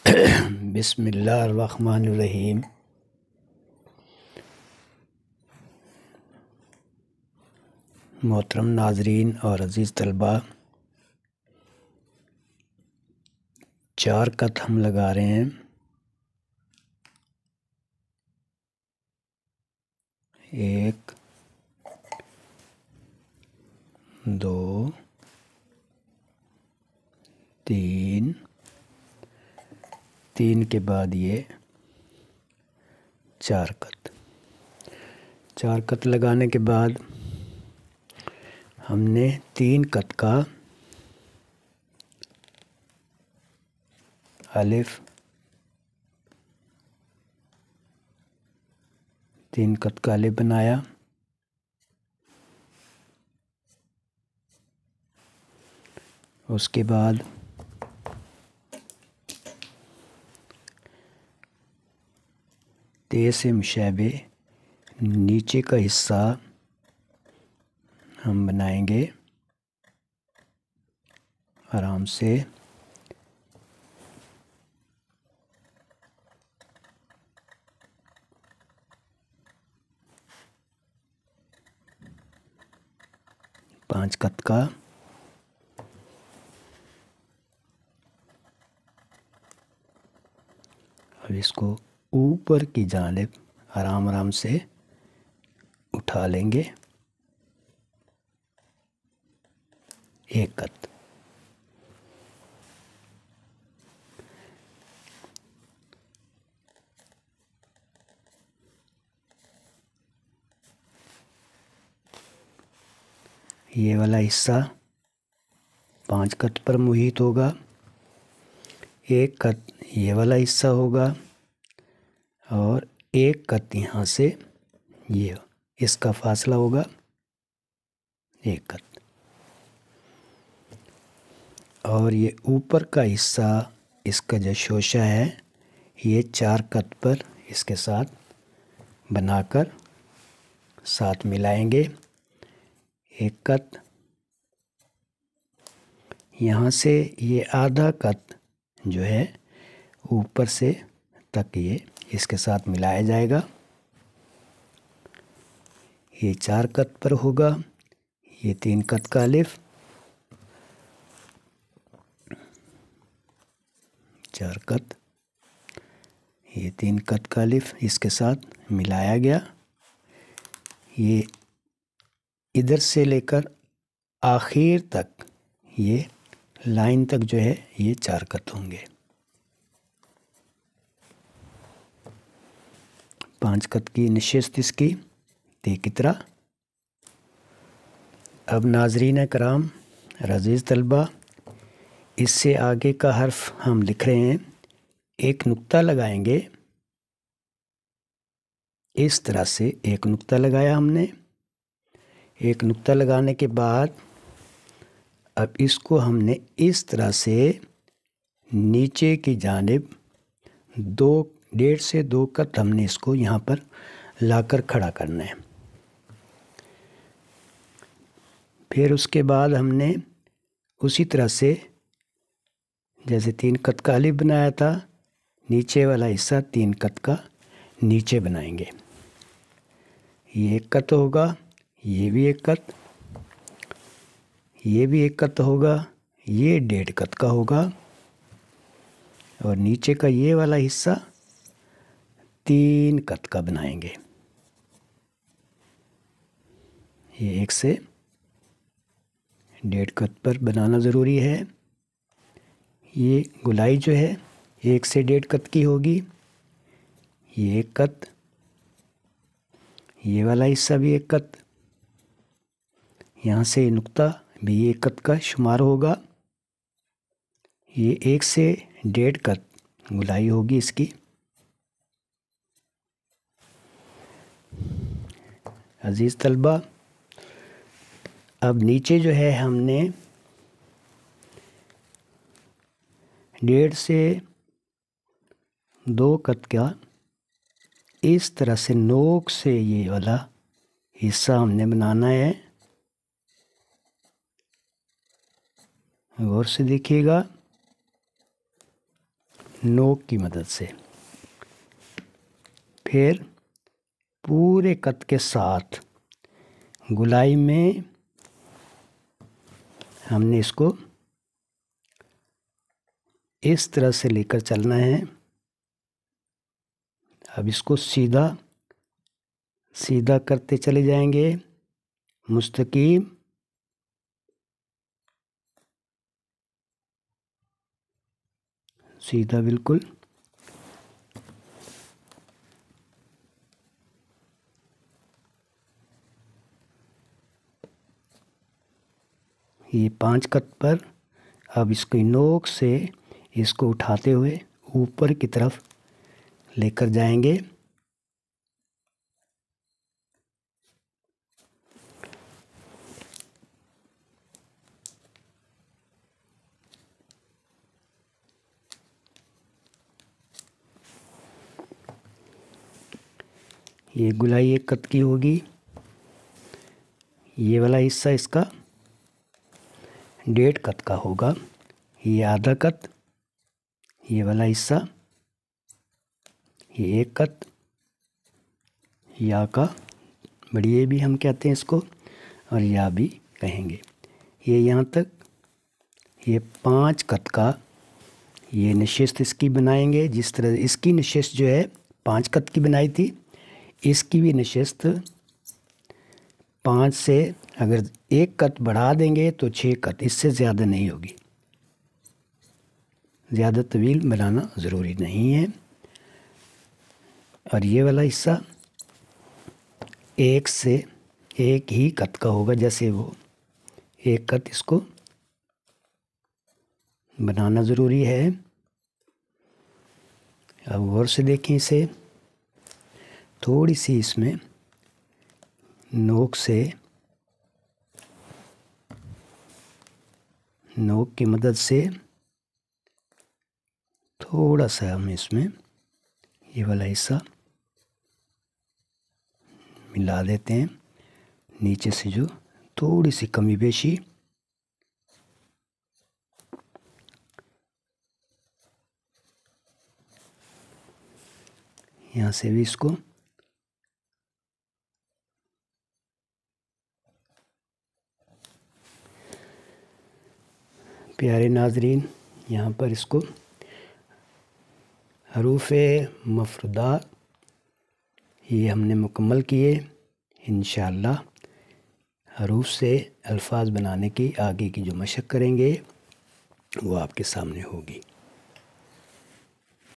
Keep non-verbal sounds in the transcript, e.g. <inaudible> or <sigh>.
<coughs> बिसमीम मोहतरम नाजरीन और अज़ीज़ तलबा चार कत हम लगा रहे हैं एक दो तीन तीन के बाद ये चार कत चार कत लगाने के बाद हमने तीन कत का अलिफ तीन कत का अलिफ बनाया उसके बाद तेज से मुशाबे नीचे का हिस्सा हम बनाएंगे आराम से पाँच कत का अब इसको ऊपर की जानब आराम आराम से उठा लेंगे एक कत ये वाला हिस्सा पांच कत पर मुहित होगा एक कत ये वाला हिस्सा होगा और एक कत यहाँ से ये इसका फासला होगा एक कत और ये ऊपर का हिस्सा इसका जो शोशा है ये चार कत पर इसके साथ बनाकर साथ मिलाएंगे एक कत यहाँ से ये आधा कत जो है ऊपर से तक ये इसके साथ मिलाया जाएगा ये चार कत पर होगा ये तीन कत का अलिफ चार कत ये तीन कत का अलिफ इसके साथ मिलाया गया ये इधर से लेकर आखिर तक ये लाइन तक जो है ये चार कत होंगे पाँच कद की नशस्त इसकी ते कितरा अब नाजरीन कराम रजीज़ तलबा इससे आगे का हर्फ हम लिख रहे हैं एक नुक्ता लगाएंगे इस तरह से एक नुक्ता लगाया हमने एक नुक्ता लगाने के बाद अब इसको हमने इस तरह से नीचे की जानब दो डेढ़ से दो कत हमने इसको यहाँ पर लाकर खड़ा करना है फिर उसके बाद हमने उसी तरह से जैसे तीन कत का हलिफ बनाया था नीचे वाला हिस्सा तीन कत का नीचे बनाएंगे ये एक कत होगा ये भी एक कत ये भी एक कत होगा ये डेढ़ कत का होगा और नीचे का ये वाला हिस्सा तीन कत का बनाएंगे ये एक से डेढ़ कत पर बनाना ज़रूरी है ये गुलाई जो है एक से डेढ़ कत की होगी ये एक कत ये वाला हिस्सा भी एक कत यहाँ से नुक्ता भी एक कत का शुमार होगा ये एक से डेढ़ कत गुलाई होगी इसकी अज़ीज़ तलबा अब नीचे जो है हमने डेढ़ से दो कद का इस तरह से नोक से ये वाला हिस्सा हमने बनाना है गौर से देखिएगा नोक की मदद से फिर पूरे कद के साथ गुलाई में हमने इसको इस तरह से लेकर चलना है अब इसको सीधा सीधा करते चले जाएंगे मुस्तकीम सीधा बिल्कुल ये पांच कट पर अब इसको नोक से इसको उठाते हुए ऊपर की तरफ लेकर जाएंगे ये गुलाई एक कत की होगी ये वाला हिस्सा इसका डेढ़ कत का होगा ये आधा कत ये वाला हिस्सा ये एक कत या का बड़ी ये भी हम कहते हैं इसको और या भी कहेंगे ये यहाँ तक ये पाँच कत का ये निश्चित इसकी बनाएंगे जिस तरह इसकी निश्चित जो है पाँच कत की बनाई थी इसकी भी नशस्त पाँच से अगर एक कट बढ़ा देंगे तो छः कट इससे ज़्यादा नहीं होगी ज़्यादा तवील बनाना ज़रूरी नहीं है और ये वाला हिस्सा एक से एक ही कत का होगा जैसे वो एक कत इसको बनाना ज़रूरी है अब गौर से देखें इसे थोड़ी सी इसमें नोक से नोक की मदद से थोड़ा सा हम इसमें ये वाला हिस्सा मिला देते हैं नीचे से जो थोड़ी सी कमी बेशी यहाँ से भी इसको प्यारे नाजरीन यहाँ पर इसको हरूफ मफरदा ये हमने मुकम्मल किए इन शरूफ़ से अल्फाज बनाने की आगे की जो मशक करेंगे वो आपके सामने होगी